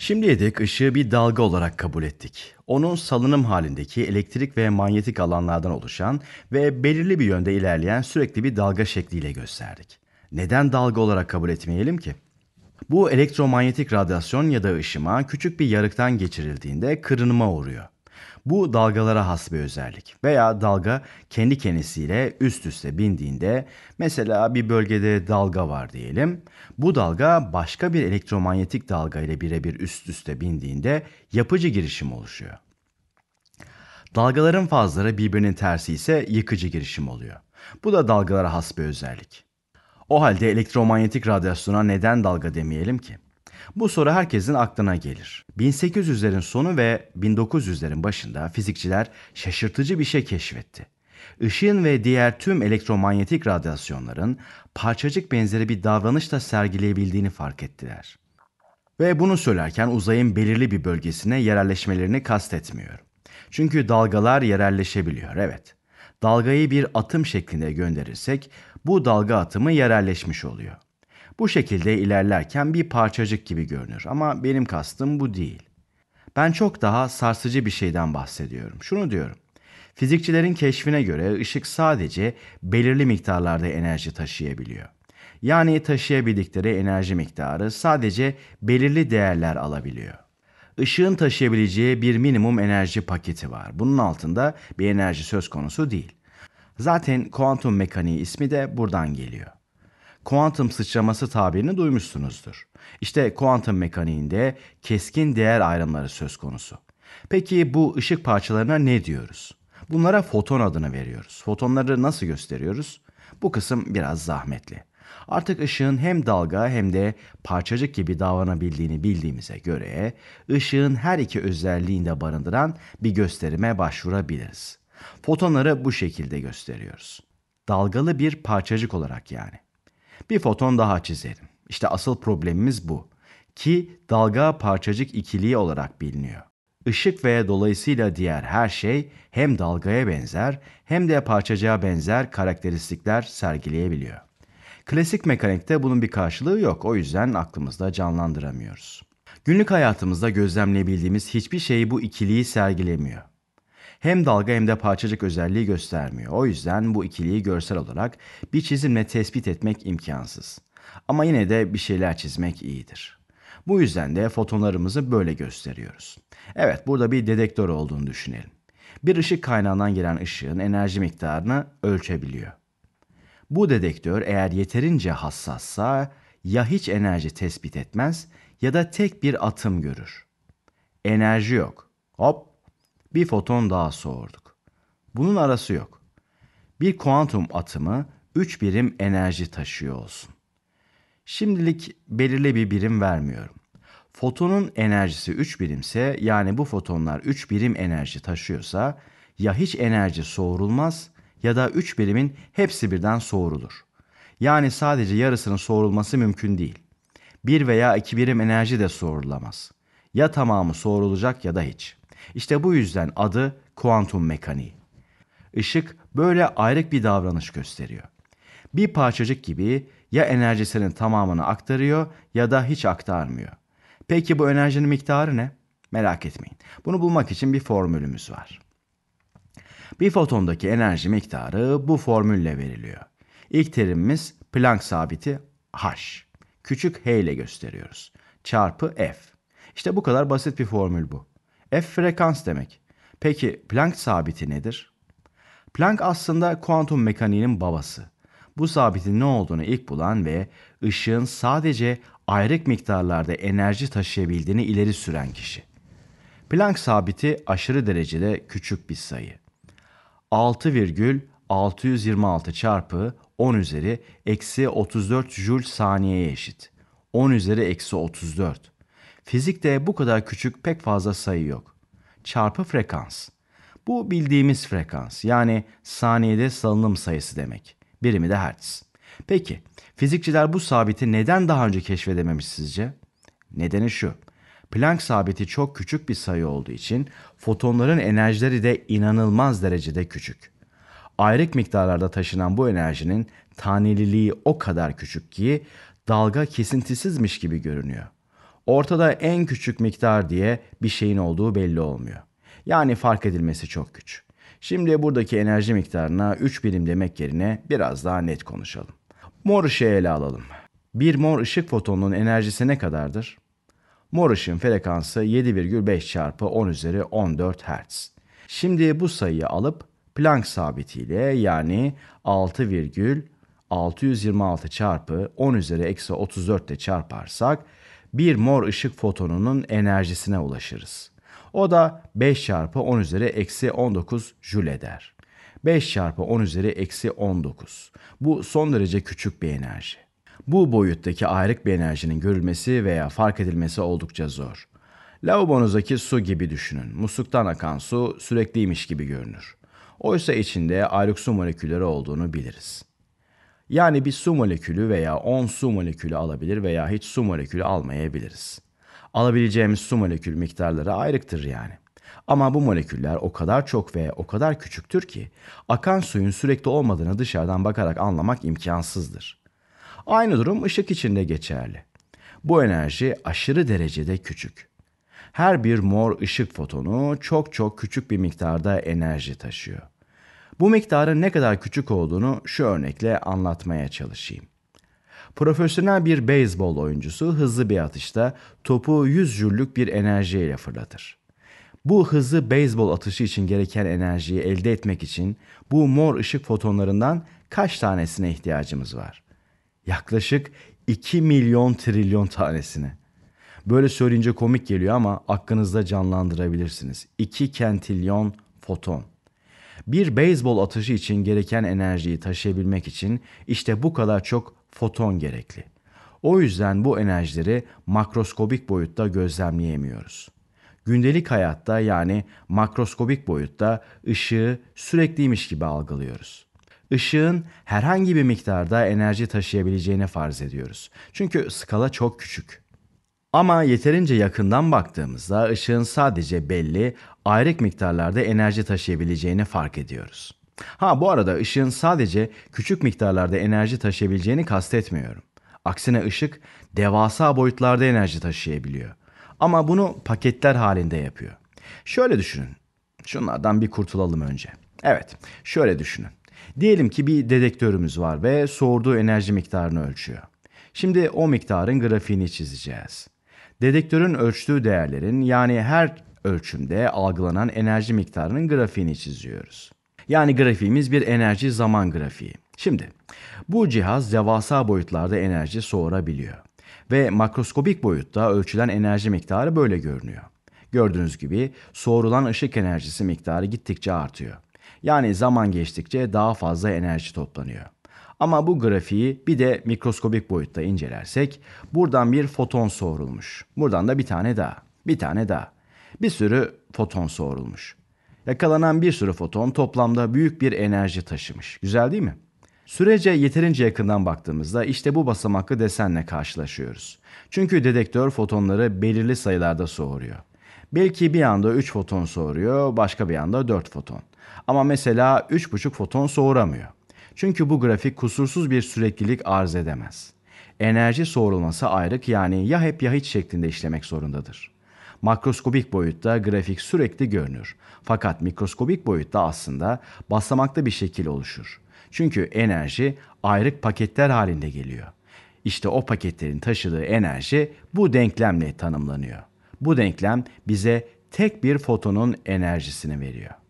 Şimdiye dek ışığı bir dalga olarak kabul ettik. Onun salınım halindeki elektrik ve manyetik alanlardan oluşan ve belirli bir yönde ilerleyen sürekli bir dalga şekliyle gösterdik. Neden dalga olarak kabul etmeyelim ki? Bu elektromanyetik radyasyon ya da ışıma küçük bir yarıktan geçirildiğinde kırınma uğruyor. Bu dalgalara has bir özellik. Veya dalga kendi kendisiyle üst üste bindiğinde mesela bir bölgede dalga var diyelim. Bu dalga başka bir elektromanyetik dalga ile birebir üst üste bindiğinde yapıcı girişim oluşuyor. Dalgaların fazları birbirinin tersi ise yıkıcı girişim oluyor. Bu da dalgalara has bir özellik. O halde elektromanyetik radyasyona neden dalga demeyelim ki? Bu soru herkesin aklına gelir. 1800'lerin sonu ve 1900'lerin başında fizikçiler şaşırtıcı bir şey keşfetti. Işığın ve diğer tüm elektromanyetik radyasyonların parçacık benzeri bir davranışla sergileyebildiğini fark ettiler. Ve bunu söylerken uzayın belirli bir bölgesine yerelleşmelerini kastetmiyorum. Çünkü dalgalar yerelleşebiliyor, evet. Dalgayı bir atım şeklinde gönderirsek bu dalga atımı yerelleşmiş oluyor. Bu şekilde ilerlerken bir parçacık gibi görünür ama benim kastım bu değil. Ben çok daha sarsıcı bir şeyden bahsediyorum. Şunu diyorum. Fizikçilerin keşfine göre ışık sadece belirli miktarlarda enerji taşıyabiliyor. Yani taşıyabildikleri enerji miktarı sadece belirli değerler alabiliyor. Işığın taşıyabileceği bir minimum enerji paketi var. Bunun altında bir enerji söz konusu değil. Zaten kuantum mekaniği ismi de buradan geliyor kuantum sıçraması tabirini duymuşsunuzdur. İşte kuantum mekaniğinde keskin değer ayrımları söz konusu. Peki bu ışık parçalarına ne diyoruz? Bunlara foton adını veriyoruz. Fotonları nasıl gösteriyoruz? Bu kısım biraz zahmetli. Artık ışığın hem dalga hem de parçacık gibi davranabildiğini bildiğimize göre ışığın her iki özelliğini de barındıran bir gösterime başvurabiliriz. Fotonları bu şekilde gösteriyoruz. Dalgalı bir parçacık olarak yani. Bir foton daha çizerim. İşte asıl problemimiz bu. Ki dalga parçacık ikiliği olarak biliniyor. Işık ve dolayısıyla diğer her şey hem dalgaya benzer hem de parçacığa benzer karakteristikler sergileyebiliyor. Klasik mekanikte bunun bir karşılığı yok o yüzden aklımızda canlandıramıyoruz. Günlük hayatımızda gözlemleyebildiğimiz hiçbir şey bu ikiliği sergilemiyor hem dalga hem de parçacık özelliği göstermiyor. O yüzden bu ikiliyi görsel olarak bir çizimle tespit etmek imkansız. Ama yine de bir şeyler çizmek iyidir. Bu yüzden de fotonlarımızı böyle gösteriyoruz. Evet burada bir dedektör olduğunu düşünelim. Bir ışık kaynağından gelen ışığın enerji miktarını ölçebiliyor. Bu dedektör eğer yeterince hassassa ya hiç enerji tespit etmez ya da tek bir atım görür. Enerji yok. Hop bir foton daha soğurduk. Bunun arası yok. Bir kuantum atımı 3 birim enerji taşıyor olsun. Şimdilik belirli bir birim vermiyorum. Fotonun enerjisi 3 birimse yani bu fotonlar 3 birim enerji taşıyorsa ya hiç enerji soğurulmaz ya da 3 birimin hepsi birden soğurulur. Yani sadece yarısının soğurulması mümkün değil. 1 veya 2 birim enerji de soğurulamaz. Ya tamamı soğurulacak ya da hiç. İşte bu yüzden adı kuantum mekaniği. Işık böyle ayrık bir davranış gösteriyor. Bir parçacık gibi ya enerjisinin tamamını aktarıyor ya da hiç aktarmıyor. Peki bu enerjinin miktarı ne? Merak etmeyin. Bunu bulmak için bir formülümüz var. Bir fotondaki enerji miktarı bu formülle veriliyor. İlk terimimiz Planck sabiti H. Küçük h ile gösteriyoruz. Çarpı F. İşte bu kadar basit bir formül bu. F frekans demek. Peki Planck sabiti nedir? Planck aslında kuantum mekaniğinin babası. Bu sabitin ne olduğunu ilk bulan ve ışığın sadece ayrık miktarlarda enerji taşıyabildiğini ileri süren kişi. Planck sabiti aşırı derecede küçük bir sayı. 6,626 çarpı 10 üzeri eksi 34 jül saniyeye eşit. 10 üzeri eksi 34. Fizikte bu kadar küçük pek fazla sayı yok. Çarpı frekans. Bu bildiğimiz frekans yani saniyede salınım sayısı demek. Birimi de hertz. Peki fizikçiler bu sabiti neden daha önce keşfedememiş sizce? Nedeni şu. Planck sabiti çok küçük bir sayı olduğu için fotonların enerjileri de inanılmaz derecede küçük. Ayrık miktarlarda taşınan bu enerjinin taneliliği o kadar küçük ki dalga kesintisizmiş gibi görünüyor. Ortada en küçük miktar diye bir şeyin olduğu belli olmuyor. Yani fark edilmesi çok güç. Şimdi buradaki enerji miktarına 3 birim demek yerine biraz daha net konuşalım. Mor ışığı ele alalım. Bir mor ışık fotonunun enerjisi ne kadardır? Mor ışığın frekansı 7,5 çarpı 10 üzeri 14 Hz. Şimdi bu sayıyı alıp Planck sabitiyle yani 6,626 çarpı 10 üzeri eksi 34 ile çarparsak bir mor ışık fotonunun enerjisine ulaşırız. O da 5 çarpı 10 üzeri eksi 19 jül eder. 5 çarpı 10 üzeri eksi 19. Bu son derece küçük bir enerji. Bu boyuttaki ayrık bir enerjinin görülmesi veya fark edilmesi oldukça zor. Lavabonuzdaki su gibi düşünün. Musluktan akan su sürekliymiş gibi görünür. Oysa içinde ayrık su molekülleri olduğunu biliriz. Yani bir su molekülü veya 10 su molekülü alabilir veya hiç su molekülü almayabiliriz. Alabileceğimiz su molekül miktarları ayrıktır yani. Ama bu moleküller o kadar çok ve o kadar küçüktür ki akan suyun sürekli olmadığını dışarıdan bakarak anlamak imkansızdır. Aynı durum ışık için de geçerli. Bu enerji aşırı derecede küçük. Her bir mor ışık fotonu çok çok küçük bir miktarda enerji taşıyor. Bu miktarın ne kadar küçük olduğunu şu örnekle anlatmaya çalışayım. Profesyonel bir beyzbol oyuncusu hızlı bir atışta topu 100 jüllük bir enerjiyle fırlatır. Bu hızlı beyzbol atışı için gereken enerjiyi elde etmek için bu mor ışık fotonlarından kaç tanesine ihtiyacımız var? Yaklaşık 2 milyon trilyon tanesine. Böyle söyleyince komik geliyor ama aklınızda canlandırabilirsiniz. 2 kentilyon foton. Bir beyzbol atışı için gereken enerjiyi taşıyabilmek için işte bu kadar çok foton gerekli. O yüzden bu enerjileri makroskobik boyutta gözlemleyemiyoruz. Gündelik hayatta yani makroskobik boyutta ışığı sürekliymiş gibi algılıyoruz. Işığın herhangi bir miktarda enerji taşıyabileceğini farz ediyoruz. Çünkü skala çok küçük. Ama yeterince yakından baktığımızda ışığın sadece belli, ayrık miktarlarda enerji taşıyabileceğini fark ediyoruz. Ha bu arada ışığın sadece küçük miktarlarda enerji taşıyabileceğini kastetmiyorum. Aksine ışık devasa boyutlarda enerji taşıyabiliyor. Ama bunu paketler halinde yapıyor. Şöyle düşünün. Şunlardan bir kurtulalım önce. Evet, şöyle düşünün. Diyelim ki bir dedektörümüz var ve soğurduğu enerji miktarını ölçüyor. Şimdi o miktarın grafiğini çizeceğiz. Dedektörün ölçtüğü değerlerin yani her ölçümde algılanan enerji miktarının grafiğini çiziyoruz. Yani grafiğimiz bir enerji zaman grafiği. Şimdi bu cihaz devasa boyutlarda enerji soğurabiliyor ve makroskopik boyutta ölçülen enerji miktarı böyle görünüyor. Gördüğünüz gibi soğurulan ışık enerjisi miktarı gittikçe artıyor. Yani zaman geçtikçe daha fazla enerji toplanıyor. Ama bu grafiği bir de mikroskobik boyutta incelersek buradan bir foton soğurulmuş. Buradan da bir tane daha, bir tane daha. Bir sürü foton soğurulmuş. Yakalanan bir sürü foton toplamda büyük bir enerji taşımış. Güzel değil mi? Sürece yeterince yakından baktığımızda işte bu basamaklı desenle karşılaşıyoruz. Çünkü dedektör fotonları belirli sayılarda soğuruyor. Belki bir anda 3 foton soğuruyor, başka bir anda 4 foton. Ama mesela 3,5 foton soğuramıyor. Çünkü bu grafik kusursuz bir süreklilik arz edemez. Enerji soğurulması ayrık yani ya hep ya hiç şeklinde işlemek zorundadır. Makroskobik boyutta grafik sürekli görünür. Fakat mikroskobik boyutta aslında basamakta bir şekil oluşur. Çünkü enerji ayrık paketler halinde geliyor. İşte o paketlerin taşıdığı enerji bu denklemle tanımlanıyor. Bu denklem bize tek bir fotonun enerjisini veriyor.